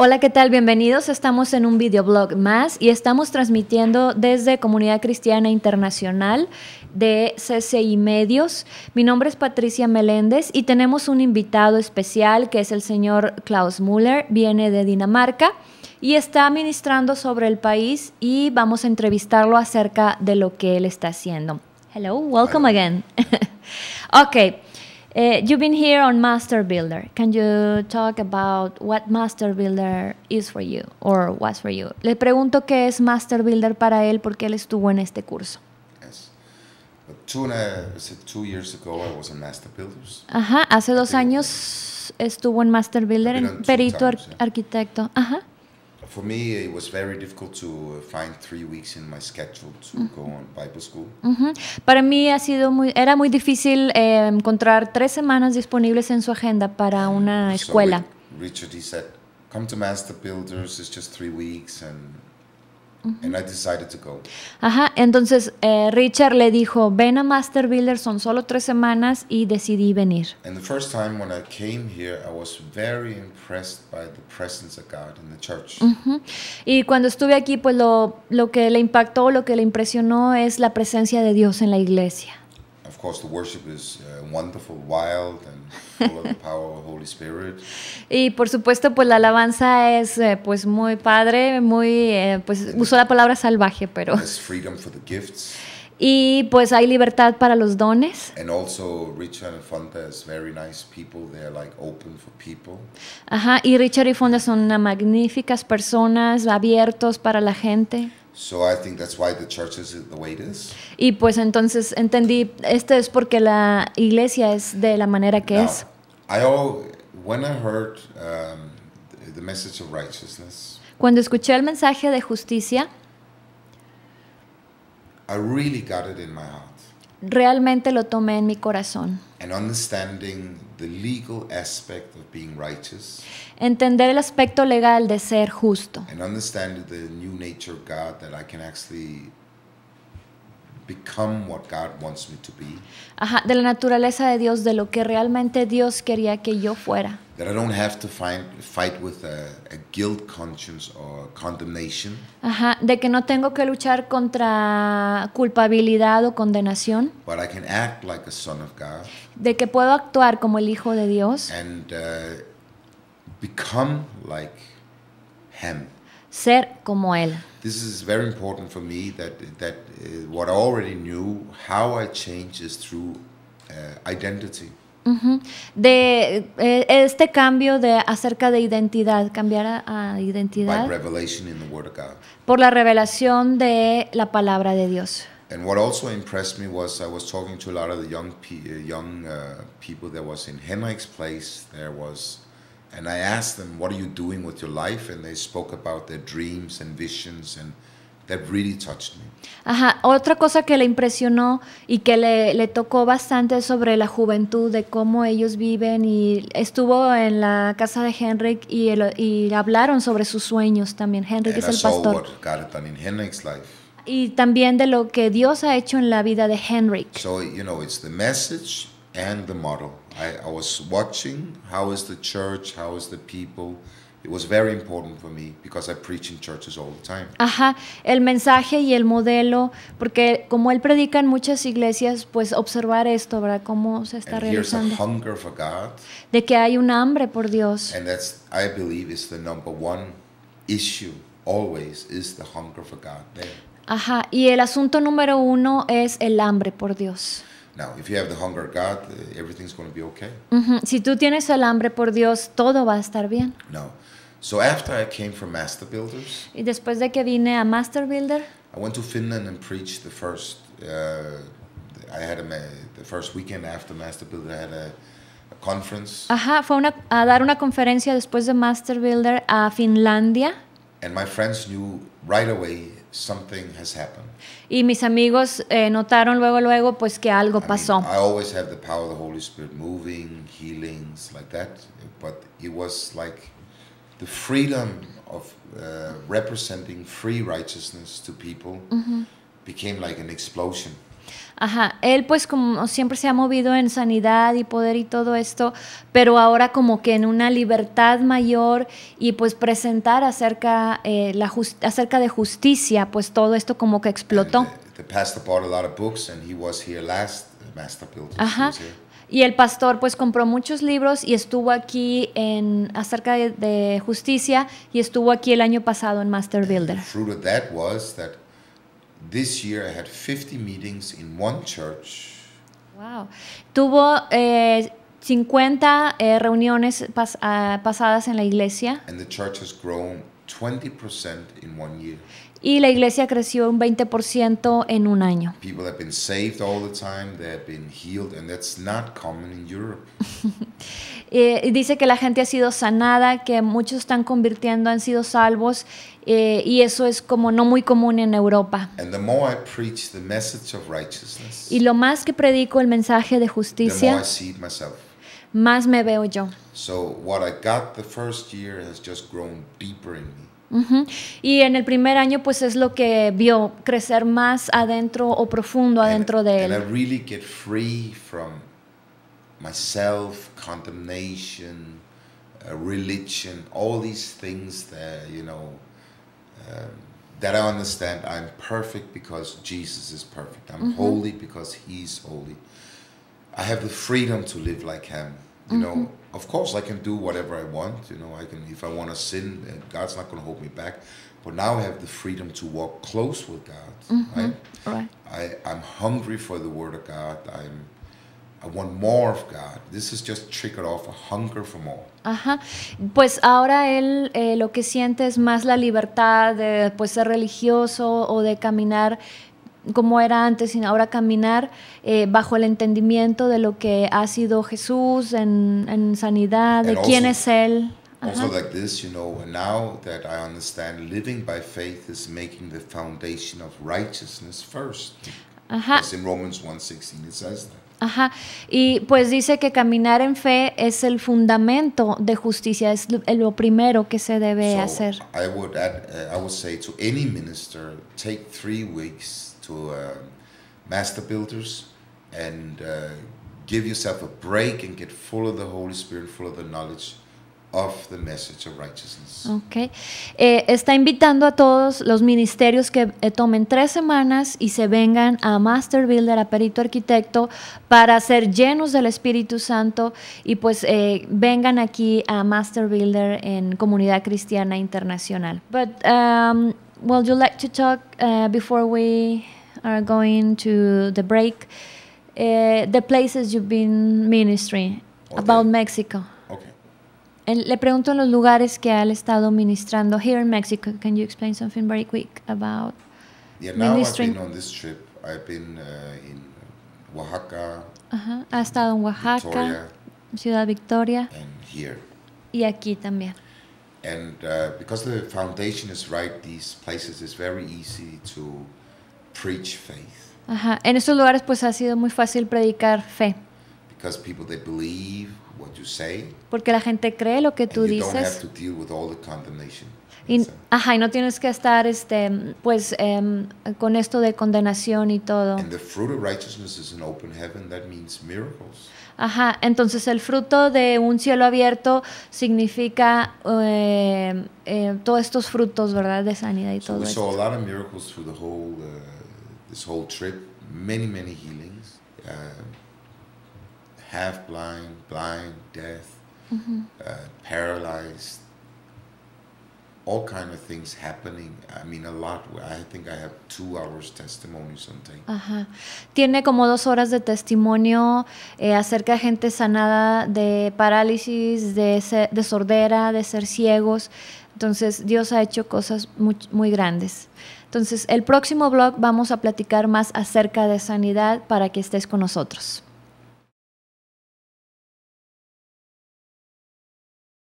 Hola, ¿qué tal? Bienvenidos. Estamos en un videoblog más y estamos transmitiendo desde Comunidad Cristiana Internacional de CCI Medios. Mi nombre es Patricia Meléndez y tenemos un invitado especial que es el señor Klaus Müller, viene de Dinamarca y está ministrando sobre el país y vamos a entrevistarlo acerca de lo que él está haciendo. Hello, welcome again. okay. Eh, you've been here on Master Builder. Can you talk about what Master Builder is for you or was for you? Le pregunto qué es Master Builder para él porque él estuvo en este curso. Two, years ago I was in Master Builders. Ajá, hace dos años estuvo en Master Builder, en perito arquitecto. Ajá for me, it was very difficult to find three weeks in my schedule to uh -huh. go on Bible school. Uh -huh. Para mí ha sido muy, era muy difícil eh, encontrar tres semanas disponibles en su agenda para una escuela. So Richard, he said, come to Master Builders, it's just three weeks and And I decided to go. Ajá, entonces eh, Richard le dijo, ven a Master Builder, son solo tres semanas y decidí venir. the first time when I came here, I was very impressed by the presence of God in the church. Y cuando estuve aquí, pues lo, lo que le impactó, lo que le impresionó es la presencia de Dios en la iglesia. Y por supuesto, pues la alabanza es eh, pues muy padre, muy eh, pues usó la palabra salvaje, pero Y pues hay libertad para los dones. And also Richard very nice people. like open for people. Ajá, y Richard y Fonda son magníficas personas, abiertos para la gente. Y pues entonces entendí, este es porque la iglesia es de la manera que es. Cuando escuché el mensaje de justicia, realmente lo tomé en mi corazón. understanding Entender el aspecto legal de ser justo. And understand the new nature of God that I can actually become what God wants me to be. Ajá, de la naturaleza de Dios, de lo que realmente Dios quería que yo fuera. That I don't have to find, fight with a, a guilt conscience or condemnation. Ajá, de que no tengo que luchar contra culpabilidad o condenación. But I can act like a son of God. De que puedo actuar como el hijo de Dios. And uh, become like him ser como él. This is very important for me that that uh, what I already knew how I change is through uh, identity. Uh -huh. De eh, este cambio de acerca de identidad, cambiar a, a identidad By revelation in the Word of God. por la revelación de la palabra de Dios. And what also impressed me was I was talking to a lot of the young uh, young uh, people that was in Henrik's place. There was And I asked them, What are you doing with your life? And they spoke about their dreams and visions and. That really touched me. Ajá, otra cosa que le impresionó y que le, le, tocó bastante sobre la juventud, de cómo ellos viven y estuvo en la casa de Henrik y, el, y hablaron sobre sus sueños también. Henrik And es I el pastor. Y también de lo que Dios ha hecho en la vida de Henrik. So, you know, it's the message and the model. I, I was watching how is the church, how is the people. It was very important for me because I preach in churches all the time. Ajá, el mensaje y el modelo, porque como él predica en muchas iglesias, pues observar esto, ¿verdad? Cómo se está and realizando. a hunger for God. De que hay un hambre por Dios. And that's, I believe, is the number one issue always is the hunger for God Ajá, y el asunto número uno es el hambre por Dios. Now, if you have the hunger God, uh, everything's going to be okay. Mm Si tú tienes el hambre por Dios, todo va a estar bien. No. So after I came from Master Builders, y después de que vine a Master Builder, I went to Finland and preached the first. Uh, I had a, the first weekend after Master Builder, I had a, a conference. Ajá, fue una, a dar una conferencia después de Master Builder a Finlandia. And my friends knew right away something has happened. Y mis amigos eh, notaron luego luego pues que algo I pasó. Mean, I always have the power of the Holy Spirit moving, healings like that, but it was like the freedom of uh, representing free righteousness to people mm -hmm. became like an explosion. Ajá, él pues como siempre se ha movido en sanidad y poder y todo esto, pero ahora como que en una libertad mayor y pues presentar acerca, eh, la acerca de justicia, pues todo esto como que explotó. Y el pastor pues compró muchos libros y estuvo aquí en acerca de, justicia y estuvo aquí el año pasado en Master Builder. This year I had 50 meetings in one church. Wow. Tuvo eh, 50 eh, reuniones ah, pasadas en la iglesia. And the church has grown 20% in one year. Y la iglesia creció un 20% en un año. People have been saved all the time, they have been healed and that's not common in Europe. Eh, dice que la gente ha sido sanada, que muchos están convirtiendo, han sido salvos, eh, y eso es como no muy común en Europa. y lo más que predico el mensaje de justicia, más me veo yo. Y en el primer año, pues es lo que vio crecer más adentro o profundo adentro de él. myself, condemnation, uh, religion, all these things that, you know, um, that I understand I'm perfect because Jesus is perfect. I'm mm -hmm. holy because he's holy. I have the freedom to live like him. You mm -hmm. know, mm-hmm. of course I can do whatever I want. You know, I can if I want to sin, God's not going to hold me back. But now I have the freedom to walk close with God. Mm -hmm. Right? I, I'm hungry for the Word of God. I'm I want more of God. This is just triggered off a hunger for more. Ajá. Pues ahora él eh, lo que siente es más la libertad de pues, ser religioso o de caminar como era antes, sino ahora caminar eh, bajo el entendimiento de lo que ha sido Jesús en, sanidad, de quién es Él. Ajá. Also like this, you know, now that I understand living by faith is making the foundation of righteousness first. Ajá. As in Romans 1:16 it says that. Ajá. Y pues dice que caminar en fe es el fundamento de justicia, es lo primero que se debe hacer. I would add, uh, I would say to any minister, take three weeks to uh, master builders and uh, give yourself a break and get full of the Holy Spirit, full of the knowledge. Of the message of righteousness. Okay. Eh, está invitando a todos los ministerios que eh, tomen tres semanas y se vengan a Master Builder, a Perito Arquitecto, para ser llenos del Espíritu Santo y pues eh, vengan aquí a Master Builder en Comunidad Cristiana Internacional. But um, would you like to talk uh, before we are going to the break? the places you've been ministering about Mexico le pregunto en los lugares que ha estado ministrando here in Mexico. Can you explain something very quick about yeah, now ministering? I've been on this trip. I've been uh, in Oaxaca. Uh -huh. Ha estado en Oaxaca, Victoria, Ciudad Victoria. And here. Y aquí también. And uh, because the foundation is right, these places is very easy to preach faith. Ajá. En estos lugares pues ha sido muy fácil predicar fe porque la gente cree lo que tú dices. Y, ajá, y no tienes que estar este, pues, em, con esto de condenación y todo. righteousness Ajá, entonces el fruto de un cielo abierto significa eh, eh, todos estos frutos, ¿verdad? De sanidad y so todo. We saw A lot of miracles through the whole uh, this whole trip, many many healings half blind, blind, mm-hmm. uh, all kind of things happening. I mean, a lot. I think I have two hours testimony Tiene como dos horas de testimonio eh, acerca de gente sanada de parálisis, de, sordera, de ser ciegos. Entonces, Dios ha hecho cosas muy, muy grandes. Entonces, el próximo blog vamos a platicar más acerca de sanidad para que estés con nosotros.